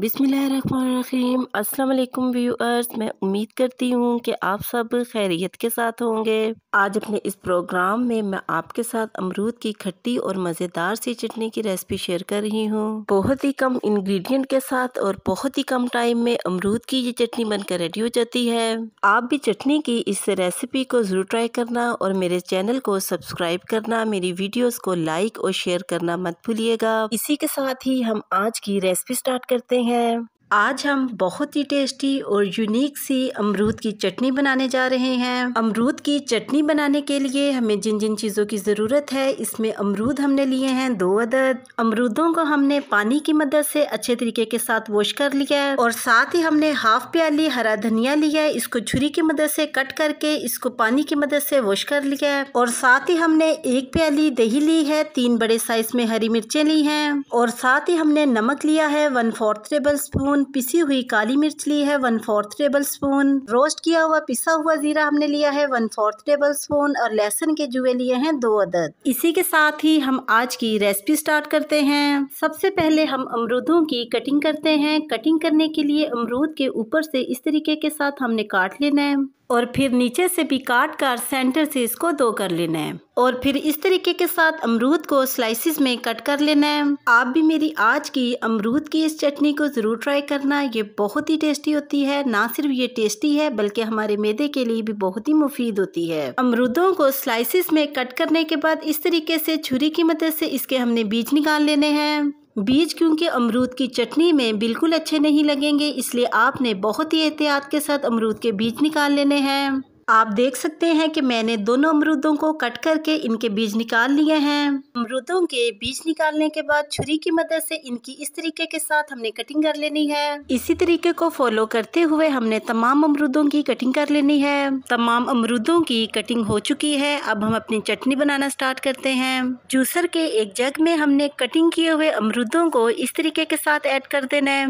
बिसमीम अस्सलाम व्यूअर्स मैं उम्मीद करती हूँ कि आप सब खैरियत के साथ होंगे आज अपने इस प्रोग्राम में मैं आपके साथ अमरूद की खट्टी और मज़ेदार सी चटनी की रेसिपी शेयर कर रही हूँ बहुत ही कम इंग्रेडिएंट के साथ और बहुत ही कम टाइम में अमरूद की ये चटनी बनकर रेडी हो जाती है आप भी चटनी की इस रेसिपी को ज़रूर ट्राई करना और मेरे चैनल को सब्सक्राइब करना मेरी वीडियोज़ को लाइक और शेयर करना मत भूलिएगा इसी के साथ ही हम आज की रेसिपी स्टार्ट करते हैं Yeah. आज हम बहुत ही टेस्टी और यूनिक सी अमरूद की चटनी बनाने जा रहे हैं अमरूद की चटनी बनाने के लिए हमें जिन जिन चीज़ों की ज़रूरत है इसमें अमरूद हमने लिए हैं दो अदद अमरूदों को हमने पानी की मदद से अच्छे तरीके के साथ वॉश कर लिया है और साथ ही हमने हाफ प्याली हरा धनिया लिया है इसको छुरी की मदद से कट करके इसको पानी की मदद से वॉश कर लिया है और साथ ही हमने एक प्याली दही ली है तीन बड़े साइज में हरी मिर्चें ली हैं और साथ ही हमने नमक लिया है one fourth tablespoon spoon पिसी हुई काली मिर्च ली है one fourth tablespoon roast किया हुआ पिसा हुआ जीरा हमने लिया है वन फोर्थ टेबल स्पून और लहसुन के जुए लिए हैं दो अदद इसी के साथ ही हम आज की रेसिपी स्टार्ट करते हैं सबसे पहले हम अमरूदों की कटिंग करते हैं कटिंग करने के लिए अमरूद के ऊपर से इस तरीके के साथ हमने काट लेना है और फिर नीचे से भी काट कर सेंटर से इसको दो कर लेना है और फिर इस तरीके के साथ अमरूद को स्लाइसिस में कट कर लेना है आप भी मेरी आज की अमरूद की इस चटनी को ज़रूर ट्राई करना ये बहुत ही टेस्टी होती है ना सिर्फ ये टेस्टी है बल्कि हमारे मैदे के लिए भी बहुत ही मुफीद होती है अमरूदों को स्लाइसिस में कट करने के बाद इस तरीके से छुरी की मदद से इसके हमने बीज निकाल लेने हैं बीज क्योंकि अमरूद की चटनी में बिल्कुल अच्छे नहीं लगेंगे इसलिए आपने बहुत ही एहतियात के साथ अमरूद के बीज निकाल लेने हैं आप देख सकते हैं कि मैंने दोनों अमरूदों को कट करके इनके बीज निकाल लिए हैं अमरूदों के बीज निकालने के बाद छुरी की मदद से इनकी इस तरीके के साथ हमने कटिंग कर लेनी है इसी तरीके को फॉलो करते हुए हमने तमाम अमरूदों की कटिंग कर लेनी है तमाम अमरूदों की कटिंग हो चुकी है अब हम अपनी चटनी बनाना स्टार्ट करते हैं जूसर के एक जग में हमने कटिंग किए हुए अमरूदों को इस तरीके के साथ ऐड कर देना है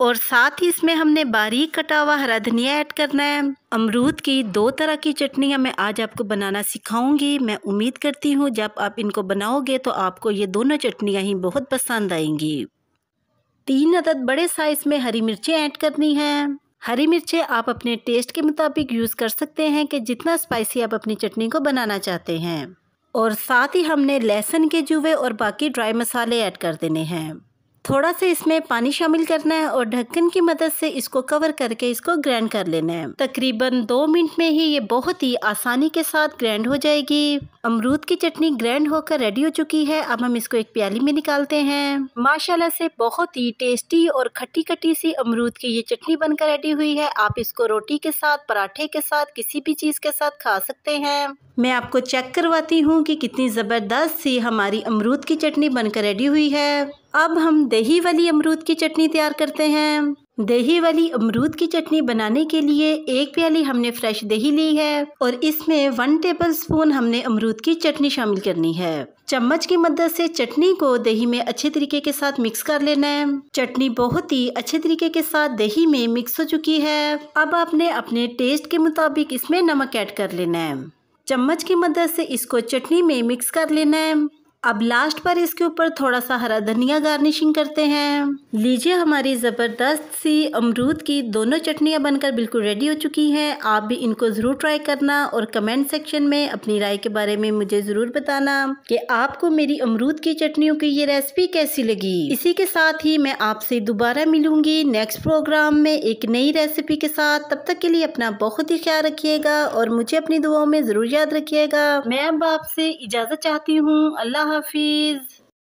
और साथ ही इसमें हमने बारीक कटा हुआ हरा धनिया ऐड करना है अमरूद की दो तरह की चटनियाँ मैं आज आपको बनाना सिखाऊंगी मैं उम्मीद करती हूँ जब आप इनको बनाओगे तो आपको ये दोनों चटनियाँ ही बहुत पसंद आएंगी तीन अदद बड़े साइज़ में हरी मिर्चें ऐड करनी हैं हरी मिर्चें आप अपने टेस्ट के मुताबिक यूज़ कर सकते हैं कि जितना स्पाइसी आप अपनी चटनी को बनाना चाहते हैं और साथ ही हमने लहसुन के जुवे और बाकी ड्राई मसाले ऐड कर देने हैं थोड़ा सा इसमें पानी शामिल करना है और ढक्कन की मदद से इसको कवर करके इसको ग्राइंड कर लेना है तकरीबन दो मिनट में ही ये बहुत ही आसानी के साथ ग्राइंड हो जाएगी अमरूद की चटनी ग्रैंड होकर रेडी हो चुकी है अब हम इसको एक प्याली में निकालते हैं माशाल्लाह से बहुत ही टेस्टी और खट्टी खट्टी सी अमरूद की ये चटनी बनकर रेडी हुई है आप इसको रोटी के साथ पराठे के साथ किसी भी चीज़ के साथ खा सकते हैं मैं आपको चेक करवाती हूँ कि कितनी ज़बरदस्त सी हमारी अमरूद की चटनी बनकर रेडी हुई है अब हम दही वाली अमरूद की चटनी तैयार करते हैं दही वाली अमरूद की चटनी बनाने के लिए एक प्याली हमने फ्रेश दही ली है और इसमें वन टेबल स्पून हमने अमरूद की चटनी शामिल करनी है चम्मच की मदद से चटनी को दही में अच्छे तरीके के साथ मिक्स कर लेना है चटनी बहुत ही अच्छे तरीके के साथ दही में मिक्स हो चुकी है अब आपने अपने टेस्ट के मुताबिक इसमें नमक ऐड कर लेना है चम्मच की मदद से इसको चटनी में मिक्स कर लेना है अब लास्ट पर इसके ऊपर थोड़ा सा हरा धनिया गार्निशिंग करते हैं लीजिए हमारी ज़बरदस्त सी अमरूद की दोनों चटनियाँ बनकर बिल्कुल रेडी हो चुकी हैं आप भी इनको ज़रूर ट्राई करना और कमेंट सेक्शन में अपनी राय के बारे में मुझे ज़रूर बताना कि आपको मेरी अमरूद की चटनियों की ये रेसिपी कैसी लगी इसी के साथ ही मैं आपसे दोबारा मिलूंगी नेक्स्ट प्रोग्राम में एक नई रेसिपी के साथ तब तक के लिए अपना बहुत ही ख्याल रखिएगा और मुझे अपनी दुआओं में ज़रूर याद रखिएगा मैं अब आपसे इजाज़त चाहती हूँ अल्लाह হাফিজ